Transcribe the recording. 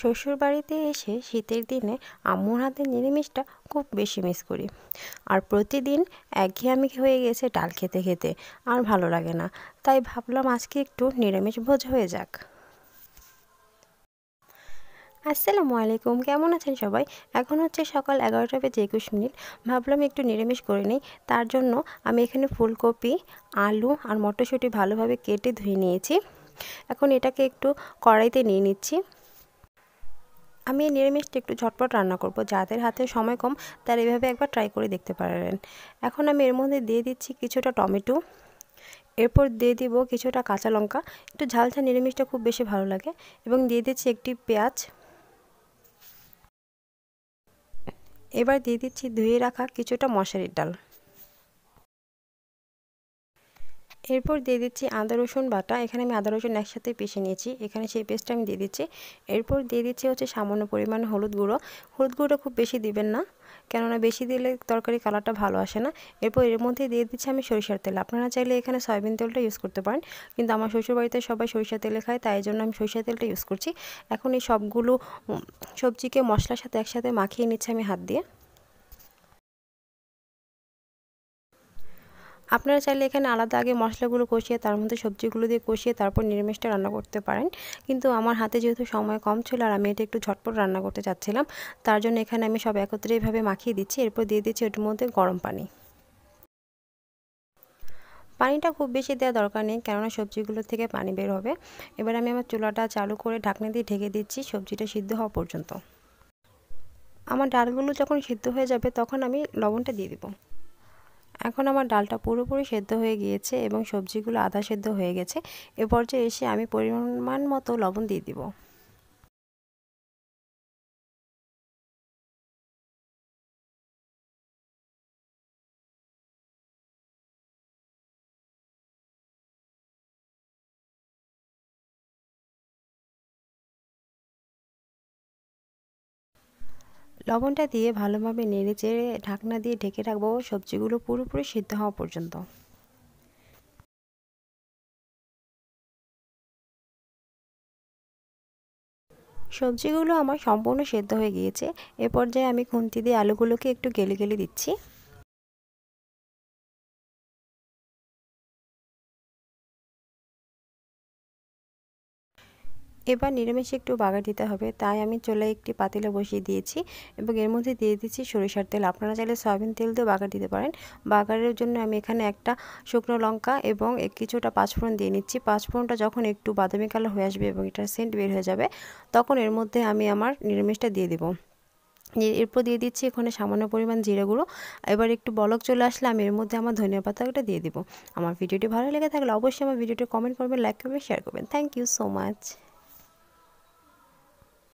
শ্বশুর বাড়িতে এসে শীতের দিনে আম্মুর হাতে নিরামিষটা খুব বেশি মিস করি আর প্রতিদিন একঘেয়ামি হয়ে গেছে ডাল খেতে খেতে আর ভালো লাগে না তাই ভাবলাম আজকে একটু নিরামিষ ভোজ হয়ে যাক আসসালামু আলাইকুম কেমন আছেন সবাই এখন হচ্ছে সকাল এগারোটা বেজে একুশ মিনিট ভাবলাম একটু নিরামিষ করে নিই তার জন্য আমি এখানে ফুলকপি আলু আর মটরশুঁটি ভালোভাবে কেটে ধুয়ে নিয়েছি এখন এটাকে একটু কড়াইতে নিয়ে নিচ্ছি আমি নিরামিষটি নিরামিষটা একটু ঝটপট রান্না করব যাদের হাতে সময় কম তারা এভাবে একবার ট্রাই করে দেখতে পারেন এখন আমি এর মধ্যে দিয়ে দিচ্ছি কিছুটা টমেটো এরপর দিয়ে দিব কিছুটা কাঁচা লঙ্কা একটু ঝাল ঝাল নিরামিষটা খুব বেশি ভালো লাগে এবং দিয়ে দিচ্ছি একটি পেঁয়াজ এবার দিয়ে দিচ্ছি ধুয়ে রাখা কিছুটা মশারির ডাল এরপর দিয়ে দিচ্ছি আদা রসুন বাটা এখানে আমি আদা রসুন একসাথে পেশে নিয়েছি এখানে সেই পেস্টটা আমি দিয়ে দিচ্ছি এরপর দিয়ে দিচ্ছি হচ্ছে সামান্য পরিমাণ হলুদ গুঁড়ো হলুদ গুঁড়োটা খুব বেশি দিবেন না কেননা বেশি দিলে তরকারি কালারটা ভালো আসে না এরপর এর মধ্যে দিয়ে দিচ্ছি আমি সরিষার তেল আপনারা চাইলে এখানে সয়াবিন তেলটা ইউজ করতে পারেন কিন্তু আমার শ্বশুরবাড়িতে সবাই সরিষার তেলে খায় তাই জন্য আমি সরিষার তেলটা ইউজ করছি এখন এই সবগুলো সবজিকে মশলার সাথে একসাথে মাখিয়ে নিচ্ছি আমি হাত দিয়ে আপনারা চাইলে এখানে আলাদা আগে মশলাগুলো কষিয়ে তার মধ্যে সবজিগুলো দিয়ে কষিয়ে তারপর নিরামিষটা রান্না করতে পারেন কিন্তু আমার হাতে যেহেতু সময় কম ছিল আর আমি এটা একটু ঝটপট রান্না করতে চাচ্ছিলাম তার জন্য এখানে আমি সব একত্রে এভাবে মাখিয়ে দিচ্ছি এরপর দিয়ে দিচ্ছি ওটার মধ্যে গরম পানি পানিটা খুব বেশি দেওয়া দরকার নেই কেননা সবজিগুলো থেকে পানি বের হবে এবার আমি আমার চুলাটা চালু করে ঢাকনা দিয়ে ঢেকে দিচ্ছি সবজিটা সিদ্ধ হওয়া পর্যন্ত আমার ডালগুলো যখন সিদ্ধ হয়ে যাবে তখন আমি লবণটা দিয়ে দেবো এখন আমার ডালটা পুরোপুরি সেদ্ধ হয়ে গিয়েছে এবং সবজিগুলো আধা সেদ্ধ হয়ে গেছে এ পর্যায়ে এসে আমি পরিমাণ মতো লবণ দিয়ে দিব লবণটা দিয়ে ভালোভাবে নেড়ে চেড়ে ঢাকনা দিয়ে ঢেকে রাখবো সবজিগুলো পুরোপুরি সিদ্ধ হওয়া পর্যন্ত সবজিগুলো আমার সম্পূর্ণ সেদ্ধ হয়ে গিয়েছে এ পর্যায়ে আমি খুন্তি দিয়ে আলুগুলোকে একটু গেলে গেলে দিচ্ছি এবার নিরামিষে একটু বাগা দিতে হবে তাই আমি চলে একটি পাতিলে বসিয়ে দিয়েছি এবং এর মধ্যে দিয়ে দিচ্ছি সরিষার তেল আপনারা চাইলে সয়াবিন তেল দিয়েও বাগার দিতে পারেন বাগারের জন্য আমি এখানে একটা শুকনো লঙ্কা এবং কিছুটা পাঁচফোড়ন দিয়ে নিচ্ছি পাঁচফোড়নটা যখন একটু বাদামি কালার হয়ে আসবে এবং এটার সেন্ট বের হয়ে যাবে তখন এর মধ্যে আমি আমার নিরামিষটা দিয়ে দেবো এরপর দিয়ে দিচ্ছি এখানে সামান্য পরিমাণ জিরে গুঁড়ো এবার একটু বলক চলে আসলে আমি এর মধ্যে আমার ধনিয়া পাতাটা দিয়ে দিব আমার ভিডিওটি ভালো লেগে থাকলে অবশ্যই আমার ভিডিওটি কমেন্ট করবেন লাইক করবেন শেয়ার করবেন থ্যাংক ইউ সো মাচ